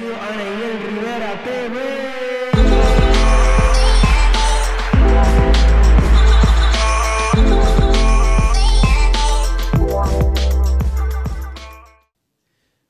Rivera TV.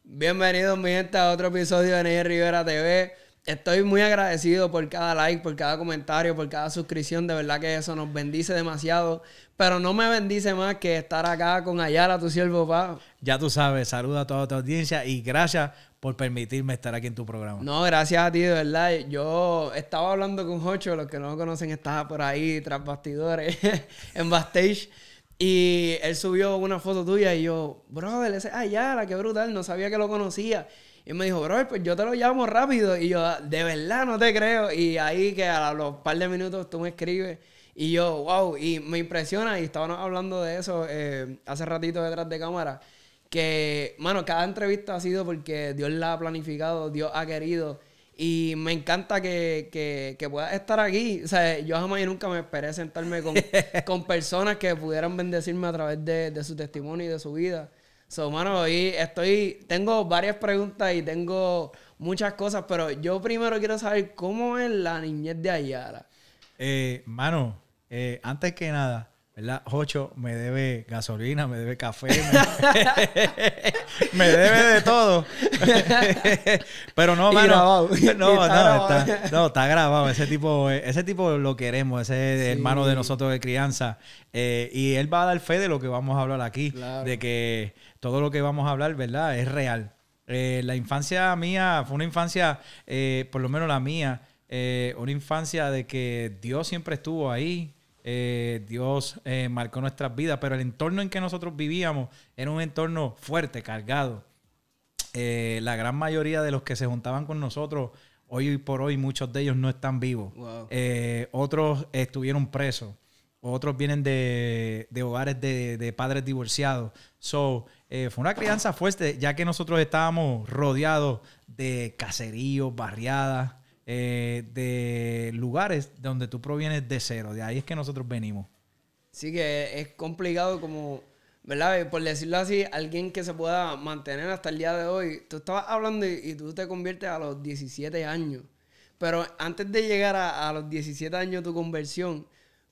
Bienvenidos, mi gente, a otro episodio de Daniel Rivera TV. Estoy muy agradecido por cada like, por cada comentario, por cada suscripción. De verdad que eso nos bendice demasiado. Pero no me bendice más que estar acá con Ayala, tu siervo, papá. Ya tú sabes, saluda a toda tu audiencia y gracias por permitirme estar aquí en tu programa. No, gracias a ti, de verdad. Yo estaba hablando con Jocho, los que no lo conocen, estaba por ahí tras bastidores, en backstage. Y él subió una foto tuya y yo, brother, ese Ayala, qué brutal, no sabía que lo conocía. Y me dijo, bro, pues yo te lo llamo rápido. Y yo, de verdad, no te creo. Y ahí que a los par de minutos tú me escribes. Y yo, wow, y me impresiona, y estábamos hablando de eso eh, hace ratito detrás de cámara, que, mano, cada entrevista ha sido porque Dios la ha planificado, Dios ha querido. Y me encanta que, que, puedas estar aquí. O sea, yo jamás y nunca me esperé sentarme con, con personas que pudieran bendecirme a través de, de, su testimonio y de su vida. So, mano, hoy estoy, tengo varias preguntas y tengo muchas cosas, pero yo primero quiero saber cómo es la niñez de Ayala. Eh, mano, eh, antes que nada, ¿verdad? Jocho me debe gasolina, me debe café, me, debe de todo. Pero no, mano. Grabado. No, está no, no, está, grabado. Ese tipo, ese tipo lo queremos, ese hermano de nosotros de crianza. Eh, y él va a dar fe de lo que vamos a hablar aquí, de que todo lo que vamos a hablar, ¿verdad? Es real. Eh, la infancia mía fue una infancia, eh, por lo menos la mía, una infancia de que Dios siempre estuvo ahí, eh, Dios eh, marcó nuestras vidas, pero el entorno en que nosotros vivíamos era un entorno fuerte, cargado. Eh, la gran mayoría de los que se juntaban con nosotros, hoy por hoy muchos de ellos no están vivos. otros estuvieron presos, otros vienen de, hogares de, de, padres divorciados. So, fue una crianza fuerte, ya que nosotros estábamos rodeados de caseríos, barriadas. Eh, de lugares donde tú provienes de cero. De ahí es que nosotros venimos. Sí, que es complicado como, ¿verdad? Eh, por decirlo así, alguien que se pueda mantener hasta el día de hoy. Tú estabas hablando y, tú te conviertes a los 17 años. Pero antes de llegar a, los 17 años tu conversión,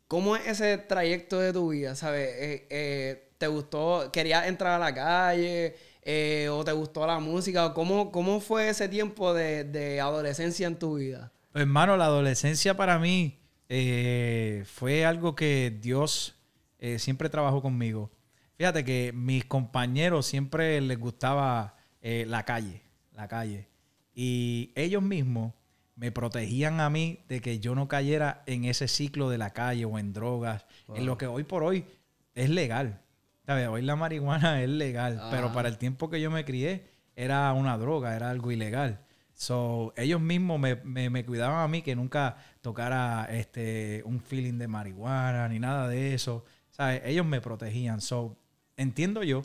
¿cómo es ese trayecto de tu vida? ¿Sabes? Eh, ¿Te gustó? ¿Querías entrar a la calle? Eh, o te gustó la música? ¿Cómo, cómo fue ese tiempo de, adolescencia en tu vida? hermano, la adolescencia para mí eh, fue algo que Dios eh, siempre trabajó conmigo. Fíjate que mis compañeros siempre les gustaba la calle, la calle. Y ellos mismos me protegían a mí de que yo no cayera en ese ciclo de la calle o en drogas, en lo que hoy por hoy es legal. Hoy la marihuana es legal, pero para el tiempo que yo me crié era una droga, era algo ilegal. So, ellos mismos me, me, cuidaban a mí que nunca tocara este, un feeling de marihuana ni nada de eso. Ellos me protegían. So, entiendo yo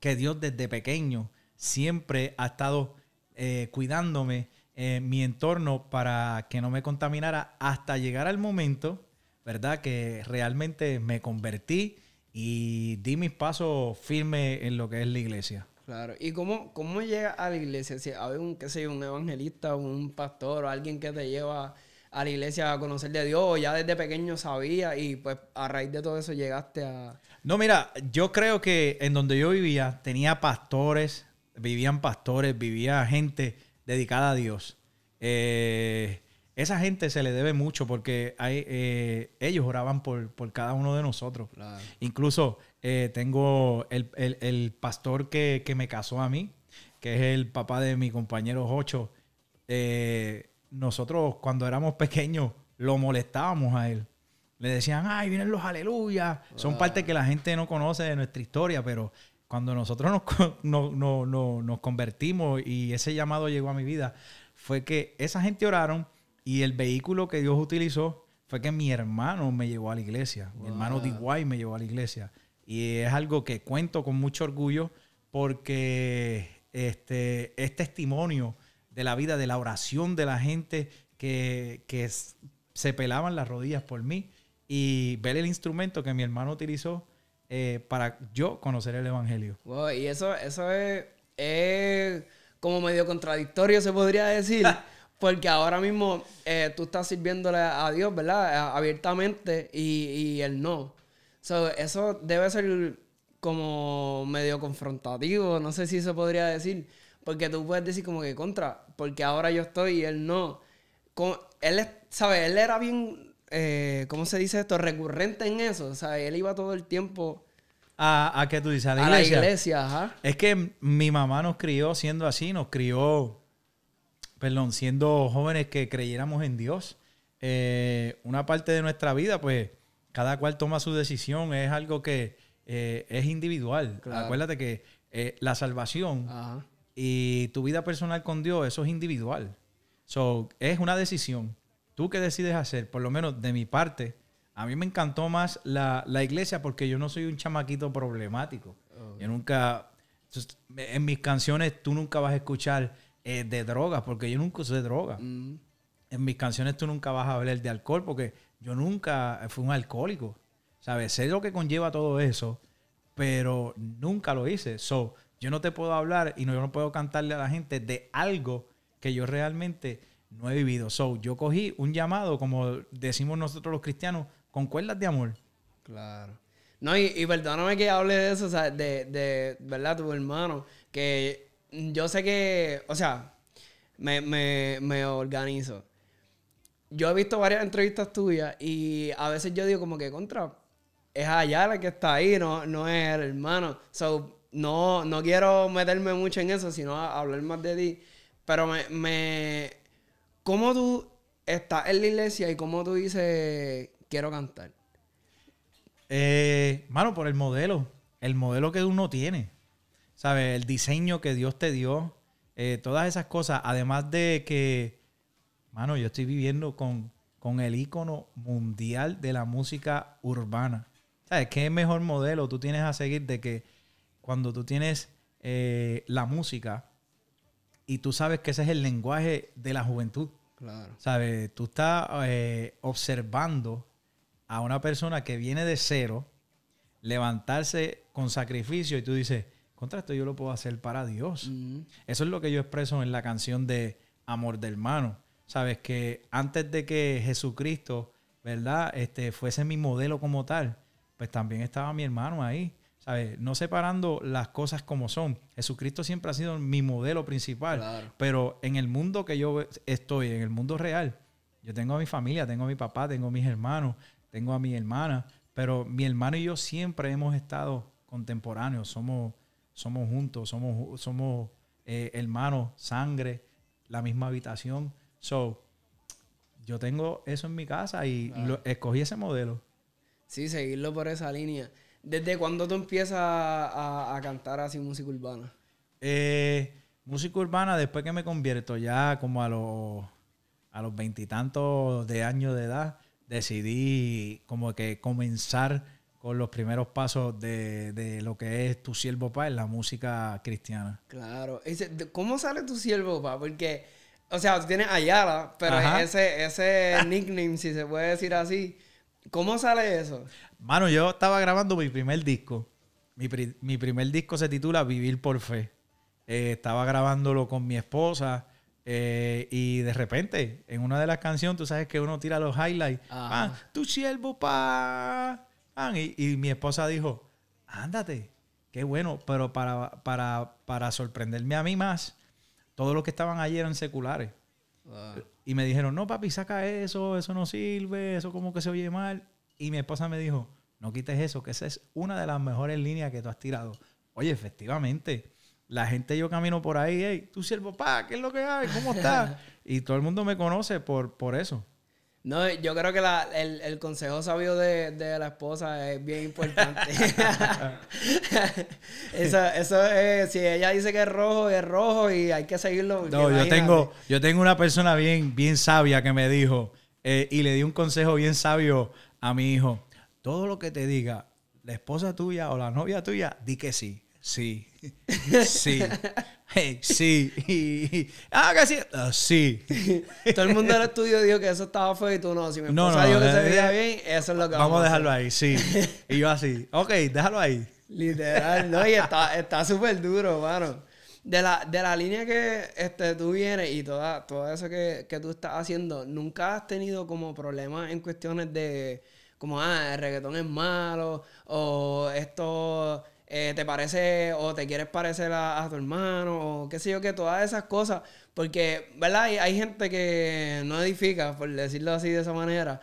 que Dios desde pequeño siempre ha estado eh, cuidándome eh, mi entorno para que no me contaminara hasta llegar al momento, ¿verdad? Que realmente me convertí y di mis pasos firmes en lo que es la iglesia. Claro, ¿y cómo, cómo llegas a la iglesia? Si hay un, qué sé yo, un evangelista, un pastor o alguien que te lleva a la iglesia a conocer de Dios, o ya desde pequeño sabía y pues a raíz de todo eso llegaste a... No, mira, yo creo que en donde yo vivía tenía pastores, vivían pastores, vivía gente dedicada a Dios. Eh, esa gente se le debe mucho porque eh, ellos oraban por, cada uno de nosotros. Incluso eh, tengo el, pastor que, me casó a mí, que es el papá de mi compañero Jocho. Eh, nosotros cuando éramos pequeños lo molestábamos a él. Le decían, ay, vienen los aleluyas. Son ah. parte que la gente no conoce de nuestra historia, pero cuando nosotros nos convertimos y ese llamado llegó a mi vida, fue que esa gente oraron y el vehículo que Dios utilizó fue que mi hermano me llevó a la iglesia. Mi hermano DY me llevó a la iglesia. Y es algo que cuento con mucho orgullo porque este es testimonio de la vida, de la oración de la gente que, que se pelaban las rodillas por mí y ver el instrumento que mi hermano utilizó eh, para yo conocer el Evangelio. y eso, eso es, es como medio contradictorio, se podría decir. Porque ahora mismo eh, tú estás sirviéndole a Dios, ¿verdad? Abiertamente y, y él no. eso debe ser como medio confrontativo, no sé si se podría decir. Porque tú puedes decir como que contra, porque ahora yo estoy y él no. él, Él era bien, eh, ¿cómo se dice esto? Recurrente en eso, Él iba todo el tiempo... ¿A, a tú dices? la iglesia? A Es que mi mamá nos crió siendo así, nos crió perdón, siendo jóvenes que creyéramos en Dios, eh, una parte de nuestra vida, pues cada cual toma su decisión, es algo que eh, es individual. Acuérdate que eh, la salvación y tu vida personal con Dios, eso es individual. So, es una decisión. Tú que decides hacer, por lo menos de mi parte, a mí me encantó más la, iglesia porque yo no soy un chamaquito problemático. Oh. yo nunca, en mis canciones tú nunca vas a escuchar eh, de drogas, porque yo nunca usé droga. Mm. En mis canciones tú nunca vas a hablar de alcohol, porque yo nunca fui un alcohólico. ¿Sabes? Sé lo que conlleva todo eso, pero nunca lo hice. So, yo no te puedo hablar y no, yo no puedo cantarle a la gente de algo que yo realmente no he vivido. So, yo cogí un llamado, como decimos nosotros los cristianos, con cuerdas de amor. Claro. No, y, perdóname que hable de eso, de, ¿verdad? Tu hermano, que yo sé que, o sea, me, organizo. Yo he visto varias entrevistas tuyas y a veces yo digo como que contra, es allá la que está ahí, no, es el hermano. no, quiero meterme mucho en eso, sino hablar más de ti. Pero me, me... ¿Cómo tú estás en la iglesia y cómo tú dices, quiero cantar? Eh, mano, por el modelo. El modelo que uno tiene. ¿sabes? El diseño que Dios te dio, eh, todas esas cosas, además de que, mano, yo estoy viviendo con, el ícono mundial de la música urbana. ¿Sabes? ¿Qué mejor modelo tú tienes a seguir de que cuando tú tienes eh, la música y tú sabes que ese es el lenguaje de la juventud? Claro. ¿Sabes? Tú estás eh, observando a una persona que viene de cero levantarse con sacrificio y tú dices, contra esto yo lo puedo hacer para Dios. Eso es lo que yo expreso en la canción de Amor del Hermano. Sabes que antes de que Jesucristo, ¿verdad? Este, fuese mi modelo como tal, pues también estaba mi hermano ahí. ¿Sabes? No separando las cosas como son. Jesucristo siempre ha sido mi modelo principal. Pero en el mundo que yo estoy, en el mundo real, yo tengo a mi familia, tengo a mi papá, tengo a mis hermanos, tengo a mi hermana. Pero mi hermano y yo siempre hemos estado contemporáneos. Somos somos juntos, somos, somos eh, hermanos, sangre, la misma habitación. So, yo tengo eso en mi casa y escogí ese modelo. Sí, seguirlo por esa línea. ¿Desde cuándo tú empiezas a, cantar así música urbana? Eh, música urbana después que me convierto ya como a los a los veintitantos de años de edad decidí como que comenzar los primeros pasos de, de lo que es tu siervo pa en la música cristiana. Claro. ¿Cómo sale tu siervo pa? Porque, o sea, tienes Ayala, pero ese, ese nickname, si se puede decir así, ¿cómo sale eso? Mano, yo estaba grabando mi primer disco. Mi, mi primer disco se titula Vivir por Fe. Eh, estaba grabándolo con mi esposa. Eh, y de repente, en una de las canciones, tú sabes que uno tira los highlights. Ah, tu siervo pa. Y, mi esposa dijo, ándate, qué bueno. Pero para, para, para sorprenderme a mí más, todos los que estaban allí eran seculares. Y me dijeron, no, papi, saca eso, eso no sirve, eso como que se oye mal. Y mi esposa me dijo, no quites eso, que esa es una de las mejores líneas que tú has tirado. Oye, efectivamente, la gente yo camino por ahí, hey, tu siervo, papá, ¿qué es lo que hay? ¿Cómo estás? y todo el mundo me conoce por, por eso. No, yo creo que el, consejo sabio de, la esposa es bien importante. eso, es, si ella dice que es rojo, es rojo y hay que seguirlo. Pues, no, yo tengo, yo tengo una persona bien, bien sabia que me dijo eh, y le di un consejo bien sabio a mi hijo. Todo lo que te diga la esposa tuya o la novia tuya, di que sí, sí, sí. Hey, sí. Y, ah, que sí. Ah, todo el mundo en el estudio dijo que eso estaba feo y tú no. Si me esposa no, no, dijo que se veía eh, bien, eso es lo que vamos, vamos a dejarlo ahí, sí. Y yo así, ok, déjalo ahí. Literal, no, y está súper está duro, mano. De la, de la línea que este, tú vienes y toda, todo eso que, que tú estás haciendo, ¿nunca has tenido como problemas en cuestiones de como, ah, el reggaetón es malo o esto eh, te parece o te quieres parecer a, tu hermano o qué sé yo, que todas esas cosas. Porque, ¿verdad? Hay, gente que no edifica, por decirlo así de esa manera,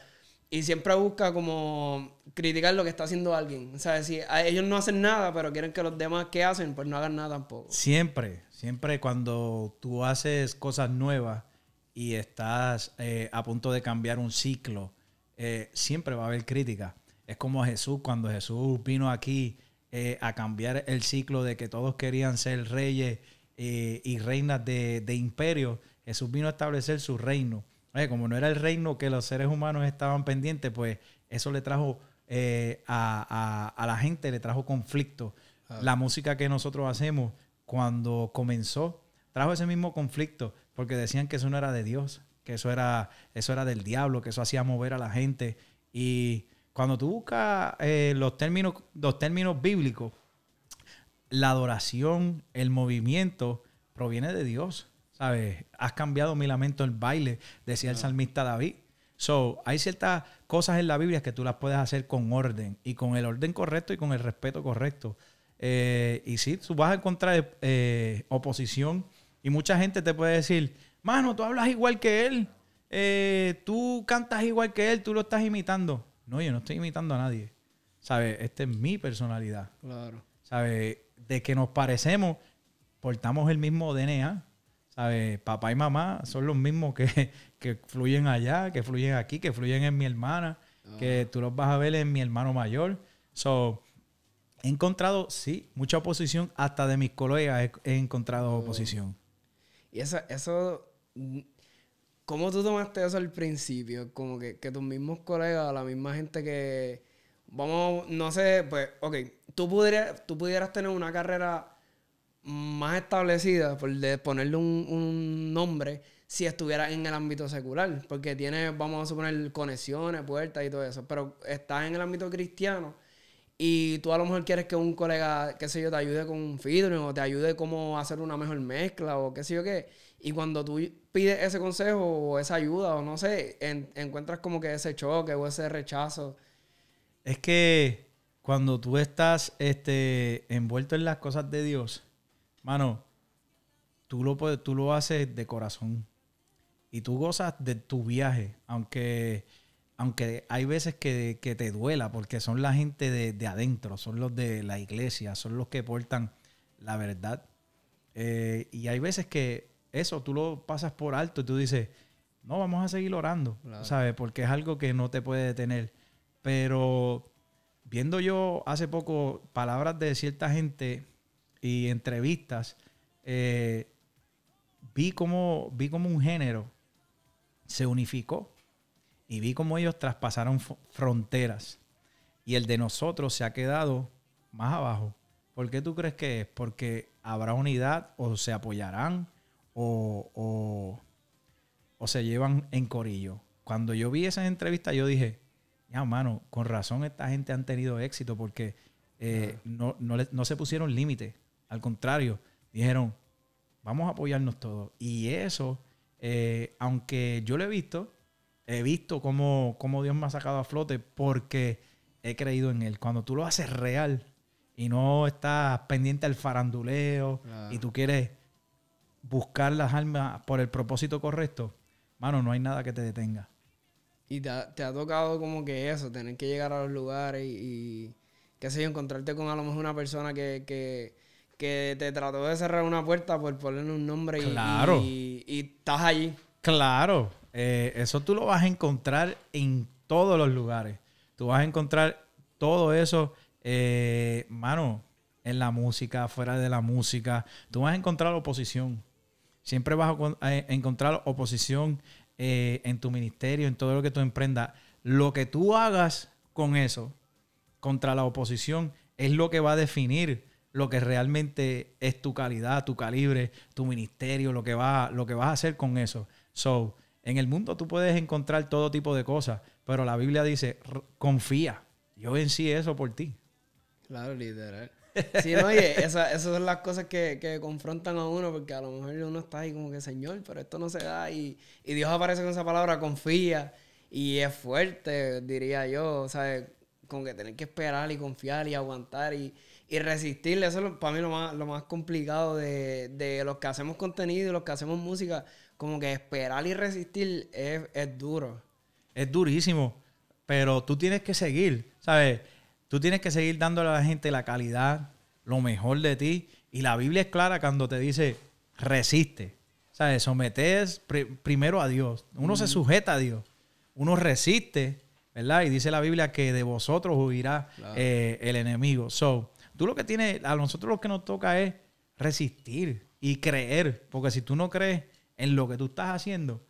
y siempre busca como criticar lo que está haciendo alguien. O sea, si ellos no hacen nada, pero quieren que los demás que hacen, pues no hagan nada tampoco. Siempre, siempre cuando tú haces cosas nuevas y estás eh, a punto de cambiar un ciclo, eh, siempre va a haber crítica. Es como Jesús, cuando Jesús vino aquí eh, a cambiar el ciclo de que todos querían ser reyes eh, y reinas de, imperios. imperio. Jesús vino a establecer su reino. como no era el reino que los seres humanos estaban pendientes, pues eso le trajo eh, a, la gente, le trajo conflicto. Ah. La música que nosotros hacemos cuando comenzó trajo ese mismo conflicto, porque decían que eso no era de Dios, que eso era, eso era del diablo, que eso hacía mover a la gente. Y cuando tú buscas eh, los, términos, los términos bíblicos, la adoración, el movimiento, proviene de Dios. ¿Sabes? Has cambiado mi lamento el baile, decía el ah. salmista David. So, hay ciertas cosas en la Biblia que tú las puedes hacer con orden y con el orden correcto y con el respeto correcto. Eh, y sí, tú vas a encontrar eh, oposición y mucha gente te puede decir, mano, tú hablas igual que él, tú cantas igual que él, tú lo estás imitando. No, yo no estoy imitando a nadie. ¿Sabes? Esta es mi personalidad. Claro. ¿Sabes? De que nos parecemos, portamos el mismo DNA. ¿Sabes? Papá y mamá son los mismos que, fluyen allá, que fluyen aquí, que fluyen en mi hermana, que ah. tú los vas a ver en mi hermano mayor. So, he encontrado, sí, mucha oposición. Hasta de mis colegas he, encontrado ah. oposición. Y eso, eso ¿Cómo tú tomaste eso al principio? Como que, tus mismos colegas, la misma gente que... Vamos, no sé, pues, ok, tú, pudieras, tú pudieras tener una carrera más establecida, por de ponerle un, nombre, si estuvieras en el ámbito secular, porque tiene, vamos a suponer, conexiones, puertas y todo eso, pero estás en el ámbito cristiano y tú a lo mejor quieres que un colega, qué sé yo, te ayude con un feedback o te ayude cómo hacer una mejor mezcla o qué sé yo qué. Y cuando tú pides ese consejo o esa ayuda o no sé, encuentras como que ese choque o ese rechazo. Es que cuando tú estás este, envuelto en las cosas de Dios, mano, tú lo, tú lo haces de corazón. Y tú gozas de tu viaje, aunque aunque hay veces que, te duela, porque son la gente de, adentro, son los de la iglesia, son los que portan la verdad. Eh, y hay veces que eso tú lo pasas por alto y tú dices, no, vamos a seguir orando, ¿sabes? Porque es algo que no te puede detener. Pero viendo yo hace poco palabras de cierta gente y entrevistas, eh, vi, como, vi como un género se unificó y vi como ellos traspasaron fronteras. Y el de nosotros se ha quedado más abajo. ¿Por qué tú crees que es? Porque habrá unidad o se apoyarán o, o, se llevan en corillo. Cuando yo vi esa entrevista yo dije, ya, mano, con razón esta gente han tenido éxito porque eh, no, se pusieron límites. Al contrario, dijeron, vamos a apoyarnos todos. Y eso, eh, aunque yo lo he visto, he visto cómo, cómo, Dios me ha sacado a flote porque he creído en Él. Cuando tú lo haces real y no estás pendiente al faranduleo y tú quieres buscar las almas por el propósito correcto, mano, no hay nada que te detenga. Y te ha, tocado como que eso, tener que llegar a los lugares y, qué sé yo, encontrarte con a lo mejor una persona que, que, te trató de cerrar una puerta por ponerle un nombre y, y, estás allí. Claro, eh, eso tú lo vas a encontrar en todos los lugares. Tú vas a encontrar todo eso, eh, mano, en la música, fuera de la música. Tú vas a encontrar oposición. Siempre vas a encontrar oposición eh, en tu ministerio, en todo lo que tú emprenda, Lo que tú hagas con eso, contra la oposición, es lo que va a definir lo que realmente es tu calidad, tu calibre, tu ministerio, lo que, va, lo que vas a hacer con eso. So, en el mundo tú puedes encontrar todo tipo de cosas, pero la Biblia dice, confía, yo vencí eso por ti. Claro, literal. Sí, no, oye, esas, son las cosas que, confrontan a uno, porque a lo mejor uno está ahí como que, Señor, pero esto no se da. Y, Dios aparece con esa palabra, confía. Y es fuerte, diría yo, ¿sabes? Como que tener que esperar y confiar y aguantar y, y resistirle. Eso es para mí lo más, complicado de, los que hacemos contenido y los que hacemos música. Como que esperar y resistir es, es duro. Es durísimo, pero tú tienes que seguir, ¿sabes? Tú tienes que seguir dándole a la gente la calidad, lo mejor de ti. Y la Biblia es clara cuando te dice, resiste. O sea, Sometes primero a Dios. Uno se sujeta a Dios. Uno resiste, ¿verdad? Y dice la Biblia que de vosotros huirá eh, el enemigo. So, tú lo que tienes, a nosotros lo que nos toca es resistir y creer. Porque si tú no crees en lo que tú estás haciendo,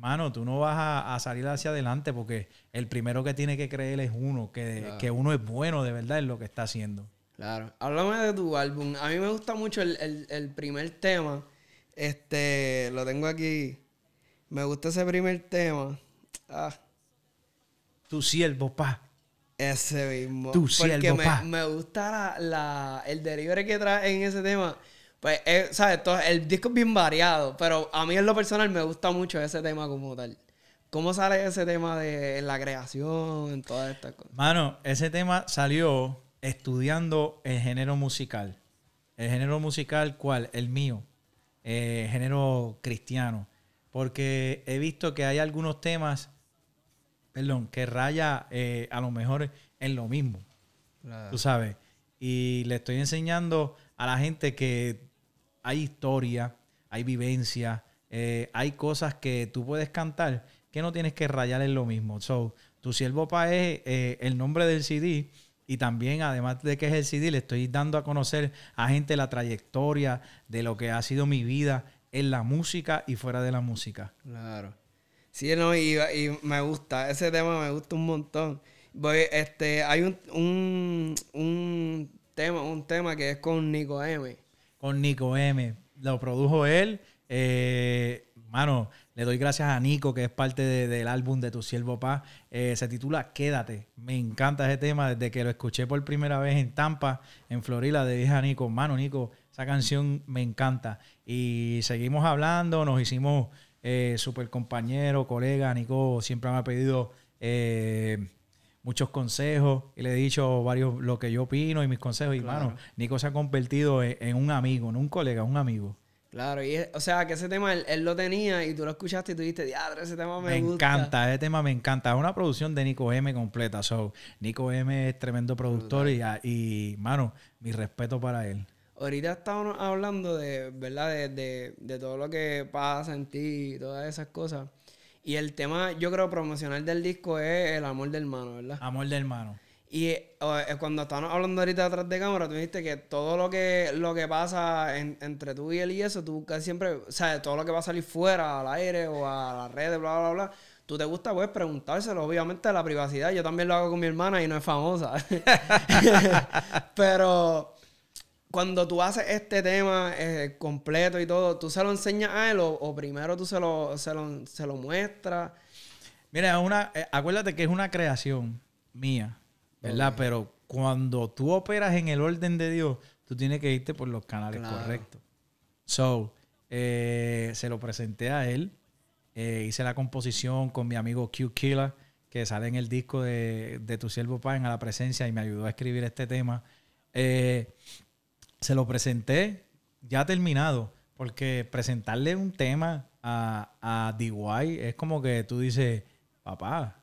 mano, tú no vas a, salir hacia adelante porque el primero que tiene que creer es uno, que, uno es bueno de verdad en lo que está haciendo. Claro. Háblame de tu álbum. A mí me gusta mucho el, primer tema. Este, lo tengo aquí. Me gusta ese primer tema. Ah. Tu siervo, pa. Ese mismo. Tu siervo, me, me gusta el delivery que trae en ese tema pues, eh, ¿sabes? el disco es bien variado, pero a mí en lo personal me gusta mucho ese tema como tal. ¿Cómo sale ese tema de la creación, en todas estas cosas? Mano, ese tema salió estudiando el género musical. ¿El género musical cuál? El mío. el eh, género cristiano. Porque he visto que hay algunos temas, perdón, que raya eh, a lo mejor en lo mismo. Tú sabes. Y le estoy enseñando a la gente que hay historia, hay vivencia, eh, hay cosas que tú puedes cantar que no tienes que rayar en lo mismo. So, tu siervo pa es eh, el nombre del CD y también, además de que es el CD, le estoy dando a conocer a gente la trayectoria de lo que ha sido mi vida en la música y fuera de la música. Claro. Sí, no, y, me gusta, ese tema me gusta un montón. este, hay un, un, un tema, un tema que es con Nico M con Nico M. Lo produjo él. Eh, mano, le doy gracias a Nico, que es parte del álbum de Tu Siervo Paz. Eh, se titula Quédate. Me encanta ese tema. Desde que lo escuché por primera vez en Tampa, en Florida, le dije a Nico, mano, Nico, esa canción me encanta. Y seguimos hablando, nos hicimos eh, súper compañero colega, Nico siempre me ha pedido muchos consejos y le he dicho varios lo que yo opino y mis consejos. Y mano, Nico se ha convertido e-, en, un amigo, no un colega, un amigo. Claro, y o sea que ese tema él, lo tenía y tú lo escuchaste y tú dijiste, diadre, ese tema me, Me encanta, ese tema me encanta. Es una producción de Nico M completa. So, Nico M es tremendo productor y, y, mano, mi respeto para él. Ahorita estábamos hablando de, ¿verdad? De, de todo lo que pasa en ti y todas esas cosas. Y el tema, yo creo, promocional del disco es el amor del hermano, ¿verdad? Amor del hermano. Y eh, eh, cuando estábamos hablando ahorita atrás de cámara, tú dijiste que todo lo que, lo que pasa entre tú y él y eso, tú casi siempre, o sea, todo lo que va a salir fuera, al aire o a las redes, bla, bla, bla, tú te gusta pues preguntárselo, obviamente la privacidad, yo también lo hago con mi hermana y no es famosa. Pero cuando tú haces este tema eh, completo y todo, ¿tú se lo enseñas a él o, primero tú se lo, se lo, se lo muestras? Mira, una, eh, acuérdate que es una creación mía, ¿verdad? Pero cuando tú operas en el orden de Dios, tú tienes que irte por los canales correctos. So, eh, se lo presenté a él, hice la composición con mi amigo Q Killer, que sale en el disco de, Tu Siervo Pan a la presencia y me ayudó a escribir este tema se lo presenté ya terminado, porque presentarle un tema a, a DY es como que tú dices, papá,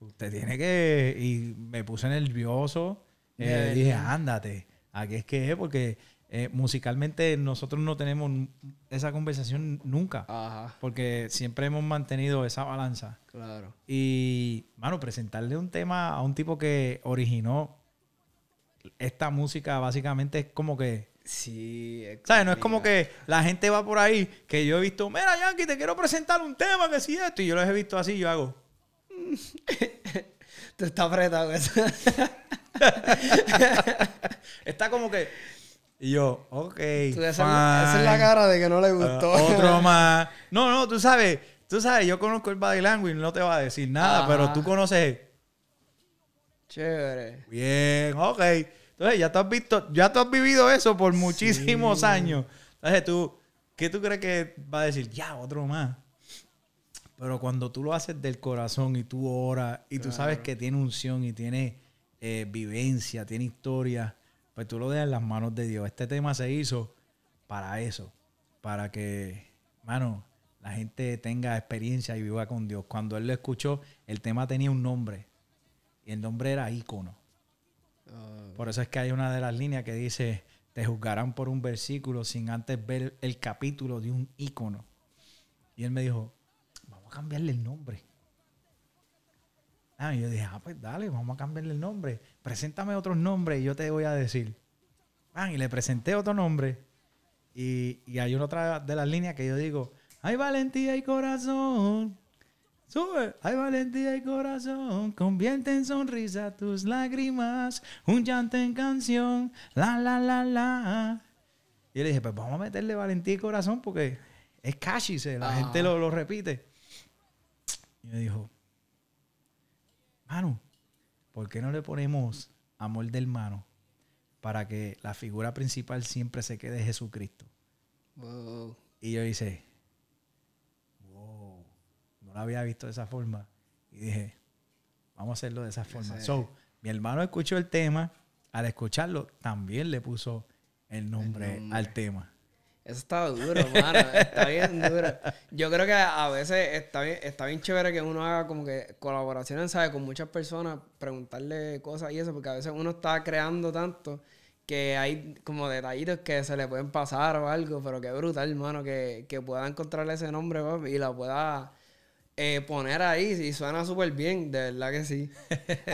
usted tiene que... Y me puse nervioso, eh, dije, ándate, aquí es que es, porque eh, musicalmente nosotros no tenemos esa conversación nunca. Porque siempre hemos mantenido esa balanza. Claro. Y, mano, presentarle un tema a un tipo que originó esta música básicamente es como que Sí. ¿Sabes? No es como que la gente va por ahí que yo he visto, mira, Yankee, te quiero presentar un tema que si esto. Y yo los he visto así, yo hago. te está apretado eso. está como que. Y yo, ok. Esa es la cara de que no le gustó. Ah, otro más. No, no, tú sabes, tú sabes, yo conozco el body language, no te va a decir nada, pero tú conoces Chévere. Bien, ok. Entonces ya tú has visto, ya tú has vivido eso por muchísimos años. Entonces tú, ¿qué tú crees que va a decir? Ya, otro más. Pero cuando tú lo haces del corazón y tú oras y tú sabes que tiene unción y tiene eh, vivencia, tiene historia, pues tú lo dejas en las manos de Dios. Este tema se hizo para eso, para que, mano, la gente tenga experiencia y viva con Dios. Cuando él lo escuchó, el tema tenía un nombre. Y el nombre era ícono. Ah. Por eso es que hay una de las líneas que dice, te juzgarán por un versículo sin antes ver el capítulo de un ícono. Y él me dijo, vamos a cambiarle el nombre. Ah, y yo dije, ah, pues dale, vamos a cambiarle el nombre. Preséntame otros nombres y yo te voy a decir. Ah, y le presenté otro nombre. Y, y hay una otra de las líneas que yo digo, hay valentía y corazón. Sube. Hay valentía y corazón, convierte en sonrisa tus lágrimas, un llanto en canción, la, la, la, la. Y le dije, pues vamos a meterle valentía y corazón porque es se la gente ah. lo, lo, repite. Y me dijo, mano, ¿por qué no le ponemos amor del hermano para que la figura principal siempre se quede Jesucristo? Y yo hice, no había visto de esa forma. Y dije, vamos a hacerlo de esa forma. So, mi hermano escuchó el tema, al escucharlo también le puso el nombre, al tema. Eso está duro, hermano Está bien duro. Yo creo que a veces está bien, está bien chévere que uno haga como que colaboraciones, ¿sabes? Con muchas personas, preguntarle cosas y eso, porque a veces uno está creando tanto que hay como detallitos que se le pueden pasar o algo, pero qué brutal, hermano, que, pueda encontrarle ese nombre y la pueda eh, poner ahí si suena súper bien, de verdad que sí.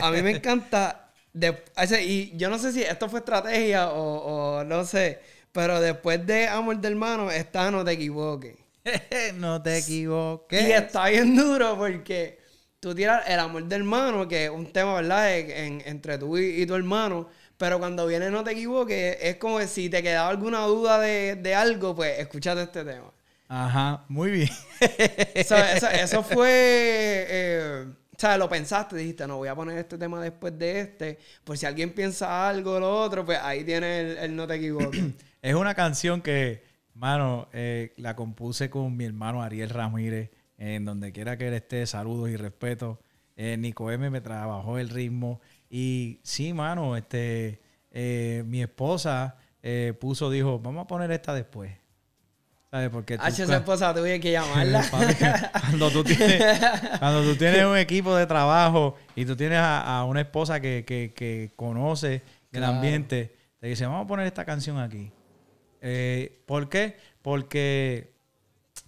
A mí me encanta. De, y yo no sé si esto fue estrategia o, no sé, pero después de Amor del Hermano está No Te Equivoques. no te equivoques. Y está bien duro porque tú tienes El Amor del Hermano, que es un tema, ¿verdad?, entre tú y, tu hermano. Pero cuando viene No Te Equivoques, es como si te quedaba alguna duda de, de algo, pues escúchate este tema. Ajá, muy bien. eso, fue. Eh, o sea, lo pensaste, dijiste, no, voy a poner este tema después de este. Por si alguien piensa algo o lo otro, pues ahí tiene el, no te equivoques. es una canción que, mano, eh, la compuse con mi hermano Ariel Ramírez. En donde quiera que él esté, saludos y respeto. Eh, Nico M me trabajó el ritmo. Y sí, mano, este, mi esposa puso, dijo, vamos a poner esta después. ¿Sabes? por qué? ah, esa esposa que llamarla. cuando, tú tienes, un equipo de trabajo y tú tienes a, una esposa que, conoce el ambiente, te dice, vamos a poner esta canción aquí. Eh, ¿Por qué? Porque,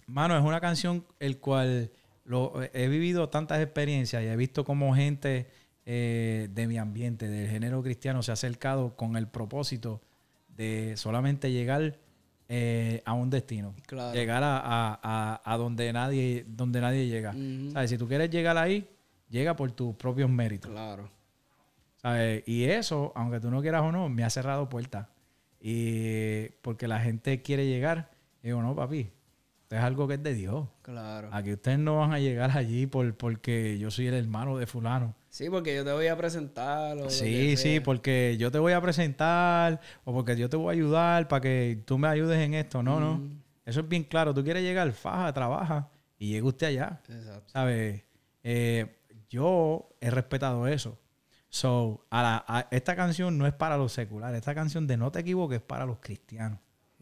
mano, es una canción el cual lo, he vivido tantas experiencias y he visto cómo gente eh, de mi ambiente, del género cristiano, se ha acercado con el propósito de solamente llegar eh, a un destino. Llegar a, donde nadie, donde nadie llega. Si tú quieres llegar ahí, llega por tus propios méritos. Claro. Y eso, aunque tú no quieras o no, me ha cerrado puertas. Y porque la gente quiere llegar, digo, no, papi, esto es algo que es de Dios. Claro. Aquí ustedes no van a llegar allí por, porque yo soy el hermano de fulano. Sí, porque yo te voy a presentar. sí, sí, porque yo te voy a presentar o porque yo te voy a ayudar para que tú me ayudes en esto. No, no. Eso es bien claro. Tú quieres llegar, faja, trabaja y llega usted allá. Exacto. ¿Sabes? Eh, yo he respetado eso. So, a esta canción no es para los seculares. Esta canción de No te equivoques es para los cristianos.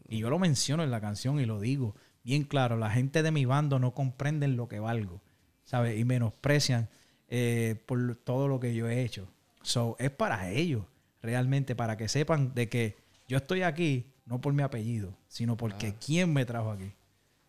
Y yo lo menciono en la canción y lo digo bien claro. La gente de mi bando no comprenden lo que valgo, ¿sabes? Y menosprecian eh, por todo lo que yo he hecho. So, es para ellos, realmente, para que sepan de que yo estoy aquí no por mi apellido, sino porque ah. quién me trajo aquí.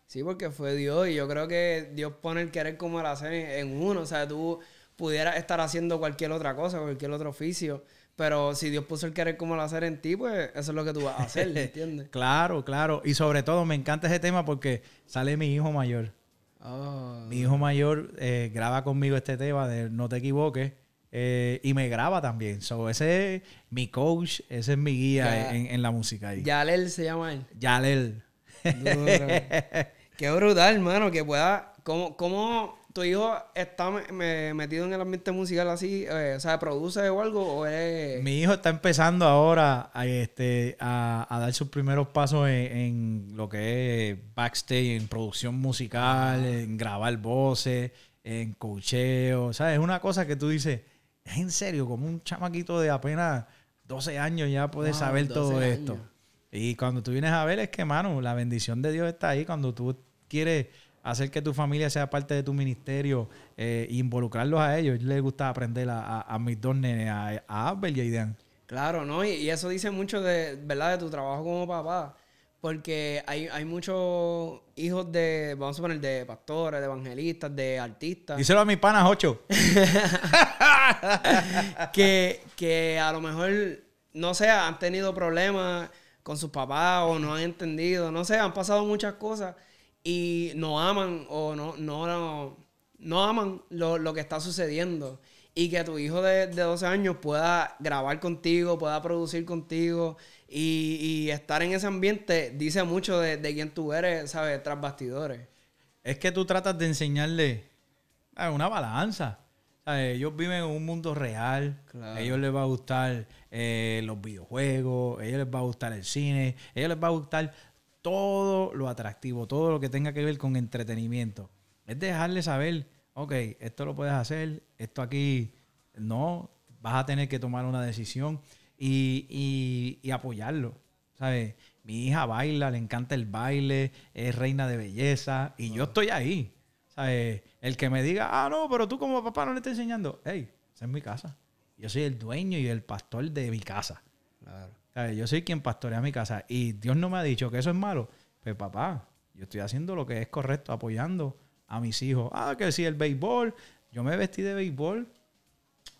Sí, porque fue Dios y yo creo que Dios pone el querer como el hacer en uno. O sea, tú pudieras estar haciendo cualquier otra cosa, cualquier otro oficio, pero si Dios puso el querer como el hacer en ti, pues eso es lo que tú vas a hacer, ¿entiendes? claro, claro. Y sobre todo me encanta ese tema porque sale mi hijo mayor. Oh. Mi hijo mayor eh, graba conmigo este tema de No te equivoques. Eh, y me graba también. So, ese es mi coach, ese es mi guía en, la música. Ahí. Yalel se llama él. Yalel. Qué brutal, hermano, que pueda. ¿Cómo, cómo ¿Tu hijo está metido en el ambiente musical así? Eh, o sea, ¿produce o algo? O es... Mi hijo está empezando ahora este, a, este, a, dar sus primeros pasos en, lo que es backstage, en producción musical, ah. en grabar voces, en cocheo. ¿Sabes? Es una cosa que tú dices, es en serio, como un chamaquito de apenas 12 años ya puede saber todo esto. Y cuando tú vienes a ver, es que, mano, la bendición de Dios está ahí. Cuando tú quieres hacer que tu familia sea parte de tu ministerio, e involucrarlos a ellos. Les gusta aprender a, mis dos a, Abel y a Idean. Claro, ¿no? Y, eso dice mucho de, ¿verdad? de tu trabajo como papá. Porque hay, muchos hijos de, vamos a poner, de pastores, de evangelistas, de artistas. Díselo a mis panas, ocho. que, que a lo mejor, no sé, han tenido problemas con sus papás o no han entendido, no sé, han pasado muchas cosas y no aman o no, no, no, aman lo, que está sucediendo. Y que tu hijo de, de, 12 años pueda grabar contigo, pueda producir contigo y, estar en ese ambiente dice mucho de, de quién tú eres, ¿sabes? Tras bastidores. Es que tú tratas de enseñarle una balanza. Ellos viven en un mundo real. A ellos les va a gustar eh, los videojuegos, a ellos les va a gustar el cine, a ellos les va a gustar todo lo atractivo, todo lo que tenga que ver con entretenimiento. Es dejarle saber, ok, esto lo puedes hacer, esto aquí no, vas a tener que tomar una decisión y, apoyarlo. ¿Sabes? Mi hija baila, le encanta el baile, es reina de belleza y yo estoy ahí. ¿Sabes? El que me diga, ah, no, pero tú como papá no le estás enseñando. Hey, esa es mi casa. Yo soy el dueño y el pastor de mi casa. Yo soy quien pastorea mi casa y Dios no me ha dicho que eso es malo. Pero pues, papá, yo estoy haciendo lo que es correcto, apoyando a mis hijos. Ah, que si el béisbol, yo me vestí de béisbol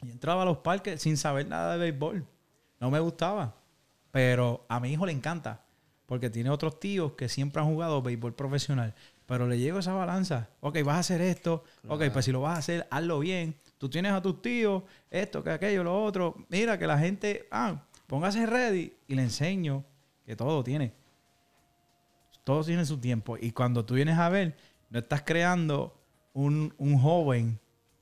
y entraba a los parques sin saber nada de béisbol. No me gustaba, pero a mi hijo le encanta porque tiene otros tíos que siempre han jugado béisbol profesional. Pero le llega esa balanza. Ok, vas a hacer esto. Ok, pues si lo vas a hacer, hazlo bien. Tú tienes a tus tíos, esto, que aquello, lo otro. Mira que la gente, ah, Póngase ready y le enseño que todo tiene. Todo tiene su tiempo. Y cuando tú vienes a ver, no estás creando un, joven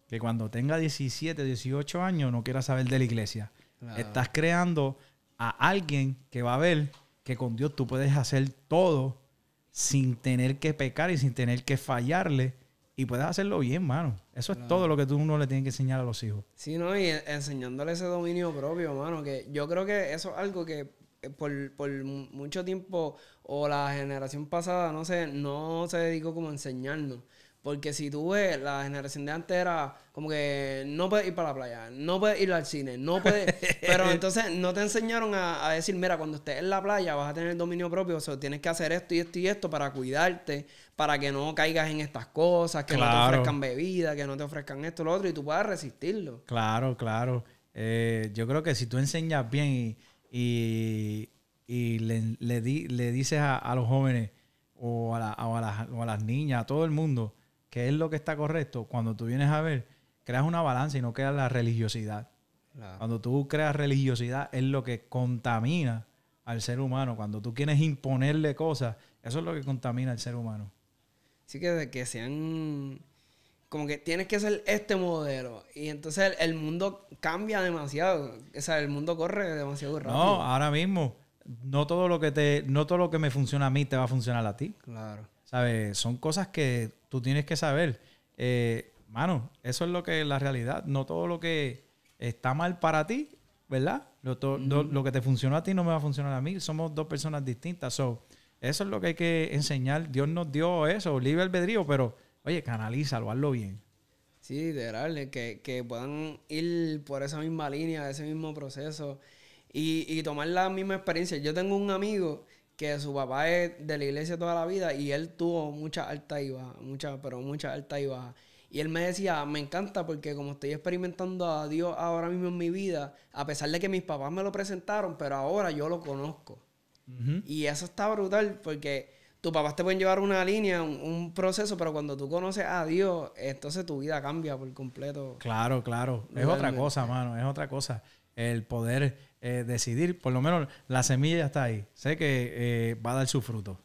que cuando tenga 17, 18 años no quiera saber de la iglesia. Estás creando a alguien que va a ver que con Dios tú puedes hacer todo sin tener que pecar y sin tener que fallarle y puedes hacerlo bien, mano. Eso es todo lo que tú uno le tienes que enseñar a los hijos. Sí, no, y enseñándole ese dominio propio, mano, que yo creo que eso es algo que eh, por, por mucho tiempo o la generación pasada, no sé, no se dedicó como a enseñarnos. Porque si tú ves, la generación de antes era como que no puedes ir para la playa, no puedes ir al cine, no puedes... pero entonces no te enseñaron a, decir, mira, cuando estés en la playa vas a tener el dominio propio, o sea, tienes que hacer esto y esto y esto para cuidarte, para que no caigas en estas cosas, que no te ofrezcan bebida, que no te ofrezcan esto, lo otro, y tú puedas resistirlo. Claro, claro. Eh, yo creo que si tú enseñas bien y, le, le, dices a, los jóvenes o a, la, o, o a las niñas, a todo el mundo, qué es lo que está correcto, cuando tú vienes a ver, creas una balanza y no queda la religiosidad. Cuando tú creas religiosidad es lo que contamina al ser humano. Cuando tú quieres imponerle cosas, eso es lo que contamina al ser humano. Así que, que sean como que tienes que ser este modelo. Y entonces el, mundo cambia demasiado. O sea, el mundo corre demasiado rápido. No, ahora mismo, no todo lo que te, no todo lo que me funciona a mí te va a funcionar a ti. Claro. ¿Sabes? Son cosas que tú tienes que saber, eh, mano, eso es lo que es la realidad. No todo lo que está mal para ti, ¿verdad? Lo, que te funcionó a ti no me va a funcionar a mí. Somos dos personas distintas. So, eso es lo que hay que enseñar. Dios nos dio eso, libre albedrío, pero oye, canalízalo, hazlo bien. Sí, literal, que, que puedan ir por esa misma línea, ese mismo proceso y, y tomar la misma experiencia. Yo tengo un amigo que su papá es de la iglesia toda la vida y él tuvo mucha alta y bajas, muchas, pero muchas alta y bajas. Y él me decía, me encanta porque como estoy experimentando a Dios ahora mismo en mi vida, a pesar de que mis papás me lo presentaron, pero ahora yo lo conozco. Y eso está brutal porque tus papás te pueden llevar una línea, un, proceso, pero cuando tú conoces a Dios, entonces tu vida cambia por completo. Claro, claro. es otra cosa, mano, es otra cosa. El poder eh, decidir, por lo menos la semilla está ahí. Sé que eh, va a dar su fruto.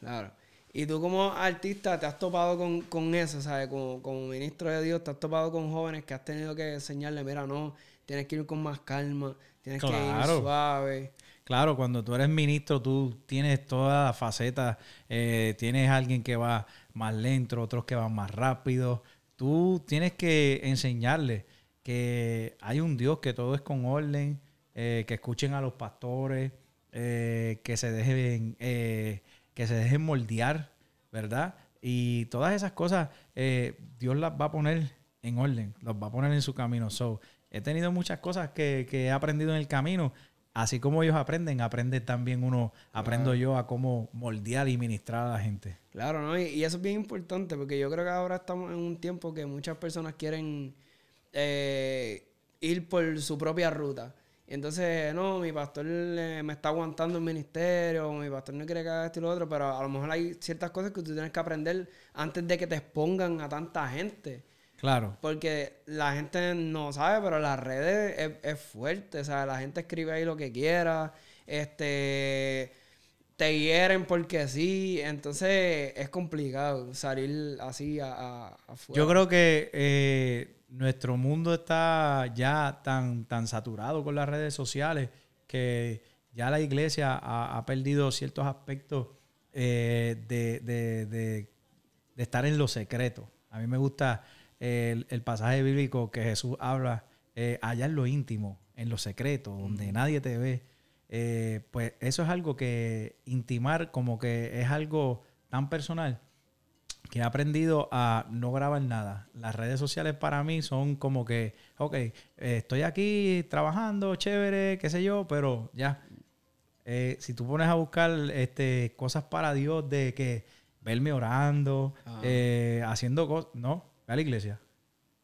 Claro. Y tú como artista te has topado con, eso, ¿sabes? Como, como, ministro de Dios, te has topado con jóvenes que has tenido que enseñarle, mira, no, tienes que ir con más calma, tienes que ir suave. Claro, cuando tú eres ministro, tú tienes todas las facetas, eh, tienes alguien que va más lento, otros que van más rápido. Tú tienes que enseñarle que hay un Dios que todo es con orden, eh, que escuchen a los pastores, eh, que se dejen, eh, que se dejen moldear, ¿verdad? Y todas esas cosas, Dios las va a poner en orden, Los va a poner en su camino. So, he tenido muchas cosas que, he aprendido en el camino. Así como ellos aprenden, aprende también uno, aprendo yo a cómo moldear y ministrar a la gente. Claro, ¿no? Y, eso es bien importante porque yo creo que ahora estamos en un tiempo que muchas personas quieren ir por su propia ruta entonces, no, mi pastor eh, me está aguantando el ministerio, mi pastor no quiere que haga esto y lo otro, pero a lo mejor hay ciertas cosas que tú tienes que aprender antes de que te expongan a tanta gente. Claro. Porque la gente no sabe, pero las redes es, fuerte, o sea, la gente escribe ahí lo que quiera, este, te hieren porque sí, entonces es complicado salir así a, Yo creo que... Eh, nuestro mundo está ya tan, tan saturado con las redes sociales que ya la iglesia ha, perdido ciertos aspectos eh, de, estar en lo secreto. A mí me gusta el, pasaje bíblico que Jesús habla eh, allá en lo íntimo, en lo secreto, mm. donde nadie te ve. Eh, pues eso es algo que intimar como que es algo tan personal que he aprendido a no grabar nada. Las redes sociales para mí son como que, ok, eh, estoy aquí trabajando, chévere, qué sé yo, pero ya. Eh, si tú pones a buscar este, cosas para Dios de que verme orando, ah. eh, haciendo cosas, no, ve a la iglesia.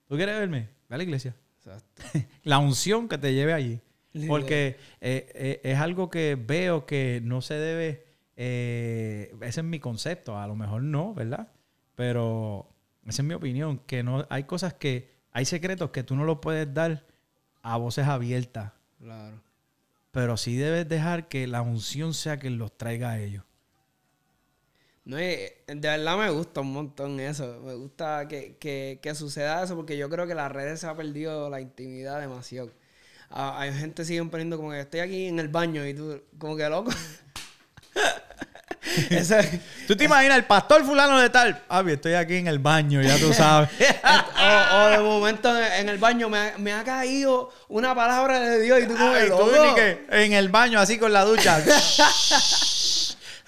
¿Tú quieres verme? Ve a la iglesia. la unción que te lleve allí. Porque es algo que veo que no se debe, ese es mi concepto, a lo mejor no, ¿verdad? Pero esa es mi opinión, que no hay cosas que, hay secretos que tú no los puedes dar a voces abiertas. Claro. Pero sí debes dejar que la unción sea quien los traiga a ellos. No, de verdad me gusta un montón eso. Me gusta que, que, suceda eso porque yo creo que las redes se ha perdido la intimidad demasiado. Ah, hay gente que sigue poniendo como que estoy aquí en el baño y tú, como que loco. tú te imaginas, el pastor fulano de tal, Abi, estoy aquí en el baño, ya tú sabes. o, de momento en el baño me, ha caído una palabra de Dios y tú como En el baño, así con la ducha.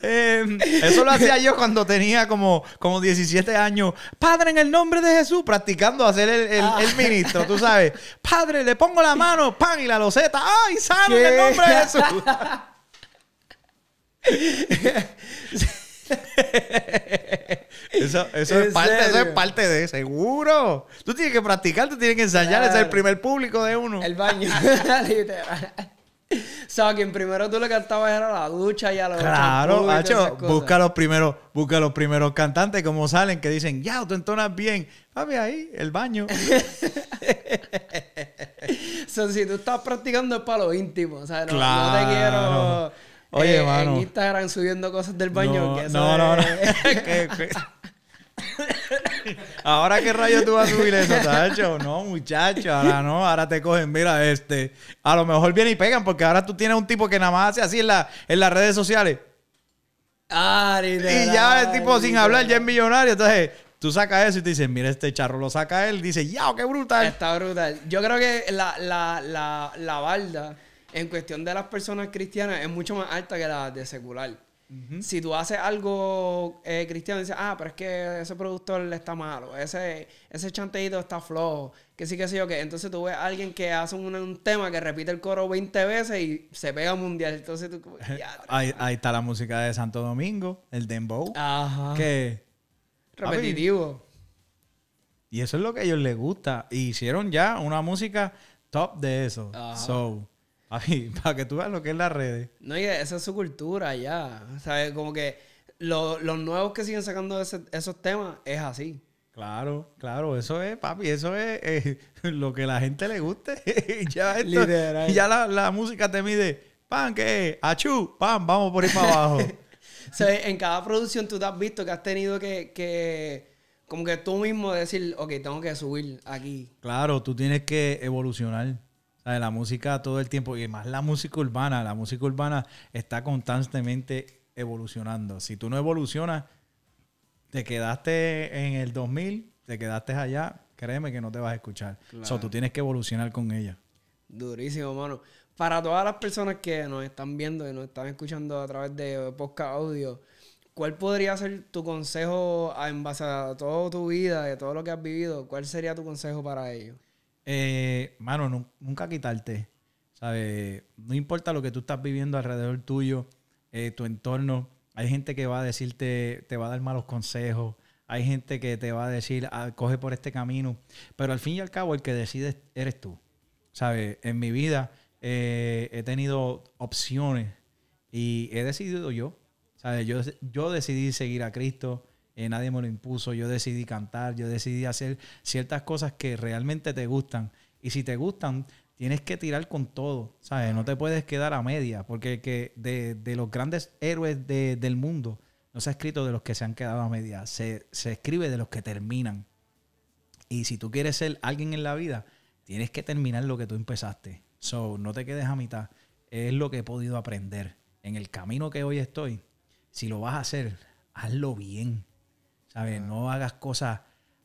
Em, eso lo hacía yo cuando tenía como, como 17 años. Padre, en el nombre de Jesús, practicando hacer el, ah. el, ministro, tú sabes. Padre, le pongo la mano, pan y la loseta. ¡Ay, sano en el nombre de Jesús! Eso, es parte, eso es parte de, seguro. Tú tienes que practicar, tú tienes que ensayar, ese es el primer público de uno. El baño, literal. O sea, quien primero tú le cantabas era la ducha y a los Claro, macho. busca los primeros, busca los primeros cantantes como salen que dicen, ya, tú entonas bien. ver ahí, el baño. o sea, si tú estás practicando es para lo íntimo, o sea, no, claro. te quiero... Oye, eh, mano. En Instagram subiendo cosas del baño. No, no, no, no. ahora qué rayo tú vas a subir eso, tacho. No, muchacho, ahora no, ahora te cogen, mira, este. A lo mejor vienen y pegan, porque ahora tú tienes un tipo que nada más hace así en, la, en las redes sociales. Ah, y ya el tipo sin hablar, ya es millonario. Entonces, Tú sacas eso y te dicen, mira, este charro lo saca él. Dice, ya, qué brutal. Está brutal. Yo creo que la, la balda, en cuestión de las personas cristianas, es mucho más alta que la de secular. Si tú haces algo eh, cristiano, dices, ah, pero es que ese productor está malo, ese, ese chanteíto está flojo, que sí, que sé yo, qué, entonces tú ves a alguien que hace un, tema que repite el coro 20 veces y se pega mundial. Entonces tú, ahí, ahí, está la música de Santo Domingo, el Dembow, Ajá. que... Repetitivo. Y eso es lo que a ellos les gusta. Y hicieron ya una música top de eso. So, para que tú veas lo que es la red. No, y esa es su cultura ya. O sea, como que los nuevos que siguen sacando esos temas es así. Claro, claro, eso es, papi, eso es eh, lo que la gente le guste. ya esto, ya la, música te mide, pan, que achú, ¡Pam! vamos por ir para abajo. o en cada producción tú te has visto que has tenido que, que, como que tú mismo decir, ok, tengo que subir aquí. Claro, tú tienes que evolucionar la música todo el tiempo, y más la música urbana, la música urbana está constantemente evolucionando. Si tú no evolucionas, te quedaste en el 2000, te quedaste allá, créeme que no te vas a escuchar. O sea, tú tienes que evolucionar con ella. Durísimo, mano. Para todas las personas que nos están viendo y nos están escuchando a través de podcast audio, ¿cuál podría ser tu consejo en base a toda tu vida, y todo lo que has vivido? ¿Cuál sería tu consejo para ellos? Eh, mano, nunca quitarte. No importa lo que tú estás viviendo alrededor tuyo, eh, tu entorno. Hay gente que va a decirte, te va a dar malos consejos. Hay gente que te va a decir, ah, coge por este camino. Pero al fin y al cabo, el que decides eres tú. ¿Sabes? En mi vida eh, he tenido opciones y he decidido yo. ¿Sabes? Yo, yo decidí seguir a Cristo. Eh, nadie me lo impuso, yo decidí cantar, yo decidí hacer ciertas cosas que realmente te gustan. Y si te gustan, tienes que tirar con todo, ¿sabes? No te puedes quedar a media, porque que de, los grandes héroes del mundo no se ha escrito de los que se han quedado a media, se, se escribe de los que terminan. Y si tú quieres ser alguien en la vida, tienes que terminar lo que tú empezaste. So, no te quedes a mitad. Es lo que he podido aprender. En el camino que hoy estoy, si lo vas a hacer, hazlo bien no hagas cosas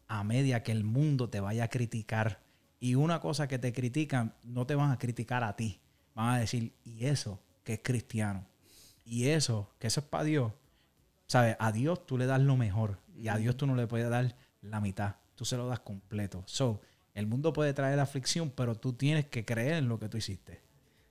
a media que el mundo te vaya a criticar. Y una cosa que te critican, no te van a criticar a ti. Van a decir, y eso que es cristiano. Y eso, que eso es para Dios. A Dios tú le das lo mejor. Y a Dios tú no le puedes dar la mitad. Tú se lo das completo. So, el mundo puede traer aflicción, pero tú tienes que creer en lo que tú hiciste.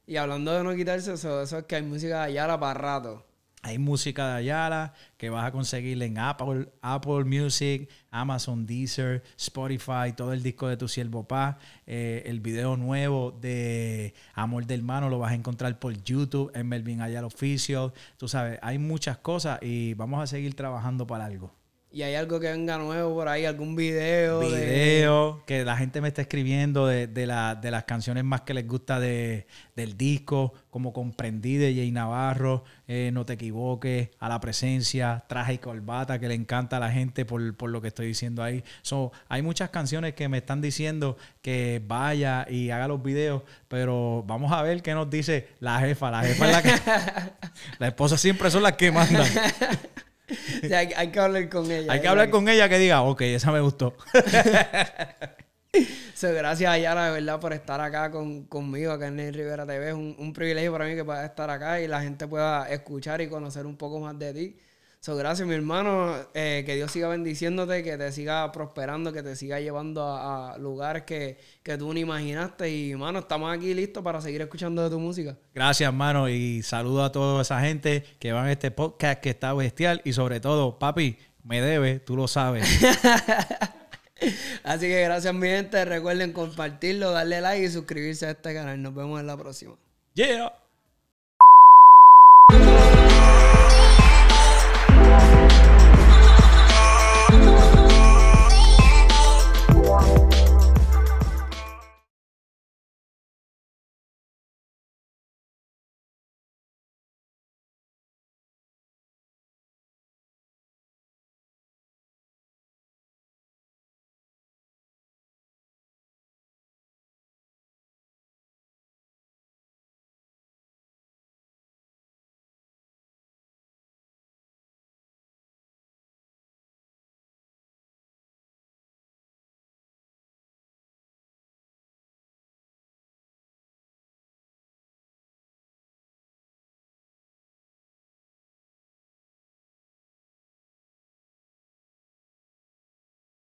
Y hablando de no quitarse eso, eso es que hay música allá para rato. Hay música de Ayala que vas a conseguir en Apple, Apple Music, Amazon Deezer, Spotify, todo el disco de Tu Siervo Paz. Eh, el video nuevo de Amor del Hermano lo vas a encontrar por YouTube en Melvin Ayala Oficio. Tú sabes, hay muchas cosas y vamos a seguir trabajando para algo. Y hay algo que venga nuevo por ahí, algún video. que la gente me está escribiendo de, de, las canciones más que les gusta del disco, como comprendí de Jay Navarro, eh, No te equivoques, a la presencia, traje y corbata, que le encanta a la gente por, por lo que estoy diciendo ahí. hay muchas canciones que me están diciendo que vaya y haga los videos, pero vamos a ver qué nos dice la jefa. La jefa es la que... la esposa siempre son las que mandan. hay, que hablar con ella. Hay que hablar con ella que diga, ok, esa me gustó. gracias a Yara, de verdad, por estar acá conmigo, acá en Rivera TV. Es un, privilegio para mí que pueda estar acá y la gente pueda escuchar y conocer un poco más de ti. So, gracias, mi hermano. Eh, que Dios siga bendiciéndote, que te siga prosperando, que te siga llevando a, lugares que, tú ni imaginaste. Y, hermano, estamos aquí listos para seguir escuchando de tu música. Gracias, hermano. Y saludo a toda esa gente que va en este podcast que está bestial. Y sobre todo, papi, me debe, tú lo sabes. Así que gracias, mi gente. Recuerden compartirlo, darle like y suscribirse a este canal. Nos vemos en la próxima. Yeah.